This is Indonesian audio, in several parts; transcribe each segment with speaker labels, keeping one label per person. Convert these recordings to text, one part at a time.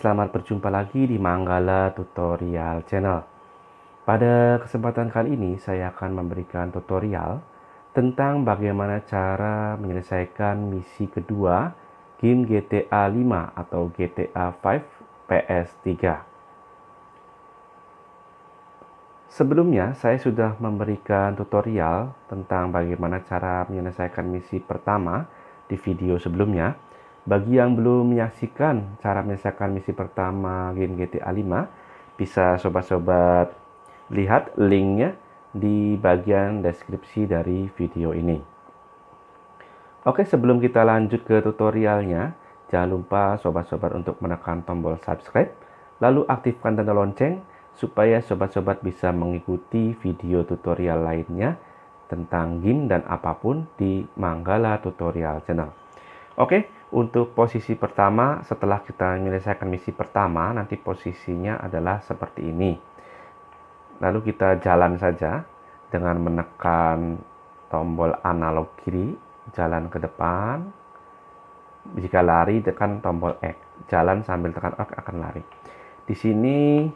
Speaker 1: Selamat berjumpa lagi di Manggala Tutorial Channel. Pada kesempatan kali ini saya akan memberikan tutorial tentang bagaimana cara menyelesaikan misi kedua game GTA 5 atau GTA 5 PS3. Sebelumnya saya sudah memberikan tutorial tentang bagaimana cara menyelesaikan misi pertama di video sebelumnya. Bagi yang belum menyaksikan cara menyelesaikan misi pertama game GTA 5, bisa sobat-sobat lihat linknya di bagian deskripsi dari video ini. Oke, sebelum kita lanjut ke tutorialnya, jangan lupa sobat-sobat untuk menekan tombol subscribe, lalu aktifkan tanda lonceng supaya sobat-sobat bisa mengikuti video tutorial lainnya tentang game dan apapun di Manggala Tutorial Channel. Oke, untuk posisi pertama, setelah kita menyelesaikan misi pertama, nanti posisinya adalah seperti ini. Lalu kita jalan saja dengan menekan tombol analog kiri, jalan ke depan. Jika lari, tekan tombol X. Jalan sambil tekan X akan lari. Di sini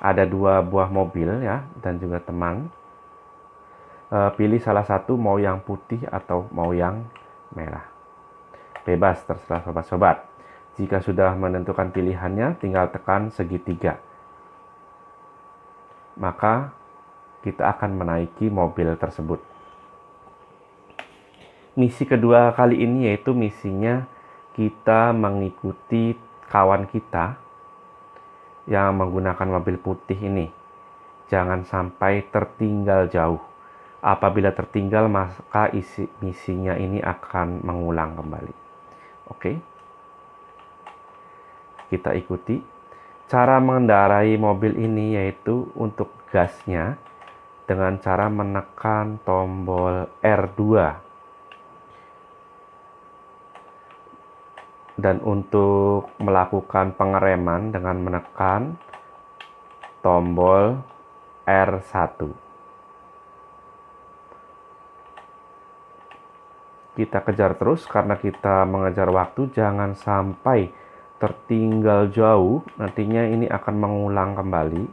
Speaker 1: ada dua buah mobil ya, dan juga teman. E, pilih salah satu, mau yang putih atau mau yang merah. Bebas terserah sobat-sobat. Jika sudah menentukan pilihannya, tinggal tekan segitiga. Maka kita akan menaiki mobil tersebut. Misi kedua kali ini yaitu misinya kita mengikuti kawan kita yang menggunakan mobil putih ini. Jangan sampai tertinggal jauh. Apabila tertinggal, maka isi misinya ini akan mengulang kembali. Oke. Kita ikuti. Cara mengendarai mobil ini yaitu untuk gasnya dengan cara menekan tombol R2. Dan untuk melakukan pengereman dengan menekan tombol R1. kita kejar terus karena kita mengejar waktu jangan sampai tertinggal jauh nantinya ini akan mengulang kembali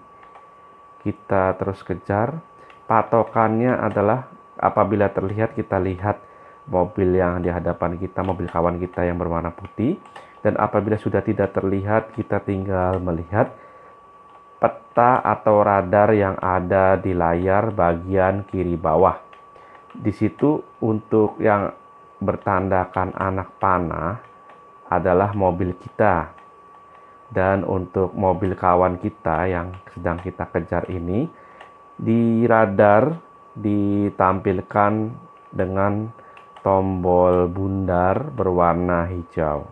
Speaker 1: kita terus kejar patokannya adalah apabila terlihat kita lihat mobil yang di hadapan kita mobil kawan kita yang berwarna putih dan apabila sudah tidak terlihat kita tinggal melihat peta atau radar yang ada di layar bagian kiri bawah di situ untuk yang bertandakan anak panah adalah mobil kita. Dan untuk mobil kawan kita yang sedang kita kejar ini, di radar ditampilkan dengan tombol bundar berwarna hijau.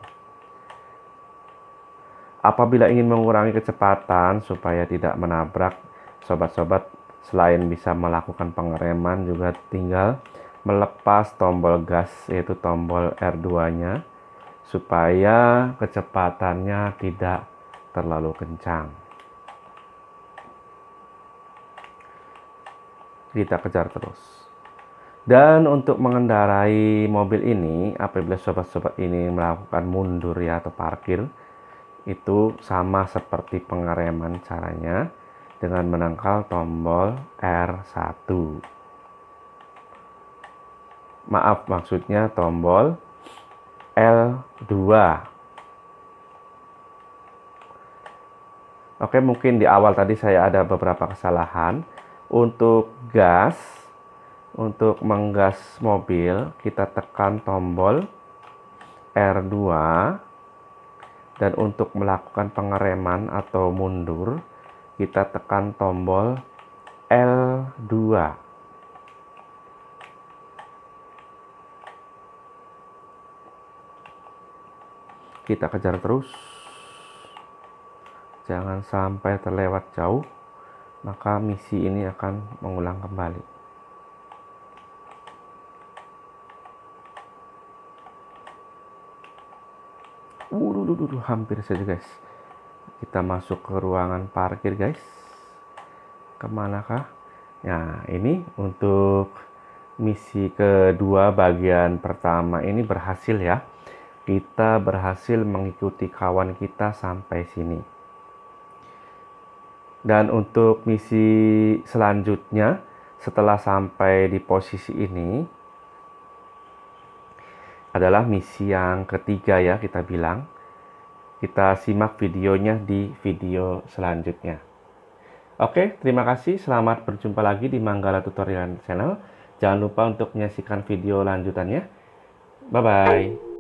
Speaker 1: Apabila ingin mengurangi kecepatan supaya tidak menabrak, sobat-sobat selain bisa melakukan pengereman juga tinggal melepas tombol gas yaitu tombol R2-nya supaya kecepatannya tidak terlalu kencang. Kita kejar terus. Dan untuk mengendarai mobil ini, apabila sobat-sobat ini melakukan mundur ya atau parkir, itu sama seperti pengereman caranya dengan menangkal tombol R1 maaf maksudnya tombol L2 Oke mungkin di awal tadi saya ada beberapa kesalahan untuk gas untuk menggas mobil kita tekan tombol R2 dan untuk melakukan pengereman atau mundur kita tekan tombol L2 kita kejar terus jangan sampai terlewat jauh maka misi ini akan mengulang kembali Waduh, hampir saja guys kita masuk ke ruangan parkir guys kemanakah nah ini untuk misi kedua bagian pertama ini berhasil ya kita berhasil mengikuti kawan kita sampai sini. Dan untuk misi selanjutnya, setelah sampai di posisi ini, adalah misi yang ketiga ya kita bilang. Kita simak videonya di video selanjutnya. Oke, terima kasih. Selamat berjumpa lagi di Manggala Tutorial Channel. Jangan lupa untuk menyaksikan video lanjutannya. Bye-bye.